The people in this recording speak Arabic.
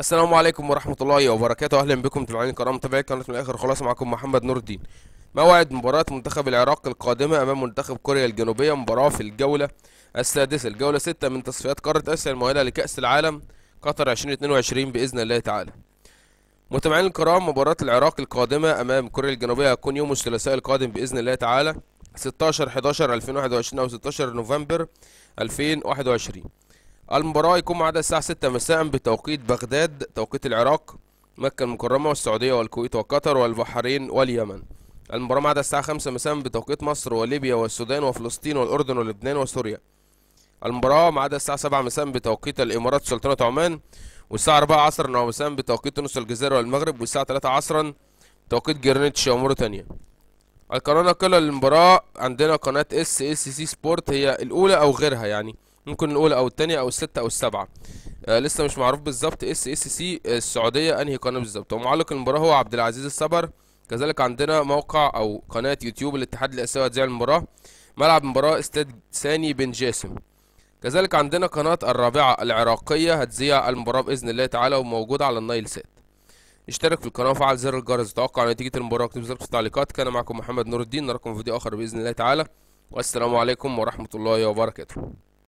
السلام عليكم ورحمة الله وبركاته أهلا بكم متابعين الكرام متابعي قناة من الآخر خلاص معكم محمد نور الدين موعد مباراة منتخب العراق القادمة أمام منتخب كوريا الجنوبية مباراة في الجولة السادسة الجولة ستة من تصفيات قارة آسيا المؤهلة لكأس العالم قطر 2022 بإذن الله تعالى متابعين الكرام مباراة العراق القادمة أمام كوريا الجنوبية هتكون يوم الثلاثاء القادم بإذن الله تعالى 16 11 2021 أو 16 نوفمبر 2021 المباراة يكون معادة الساعة 6 مساء بتوقيت بغداد توقيت العراق مكة المكرمة والسعودية والكويت وقطر والبحرين واليمن المباراة معادة الساعة 5 مساء بتوقيت مصر وليبيا والسودان وفلسطين والأردن ولبنان وسوريا المباراة معادة الساعة 7 مساء بتوقيت الإمارات وسلطنة عمان والساعة 4 عصرا مساء بتوقيت تونس الجزائر والمغرب والساعة 3 عصرا توقيت جرينتش وموريتانيا القناة كل للمباراة عندنا قناة اس اس سي سبورت هي الأولى أو غيرها يعني ممكن الاولى او الثانيه او السته او السبعه آه لسه مش معروف بالظبط اس اس سي آه، السعوديه انهي قناه بالظبط ومعلق المباراه هو عبد العزيز الصبر كذلك عندنا موقع او قناه يوتيوب الاتحاد الاسيوي هتذيع المباراه ملعب المباراه استاد ثاني بن جاسم كذلك عندنا قناة الرابعة العراقية هتذيع المباراة بإذن الله تعالى وموجودة على النايل سات اشترك في القناة وفعل زر الجرس توقع نتيجة المباراة واكتب زر في التعليقات كان معكم محمد نور الدين نراكم في فيديو آخر بإذن الله تعالى والسلام عليكم ورحمة الله وبركاته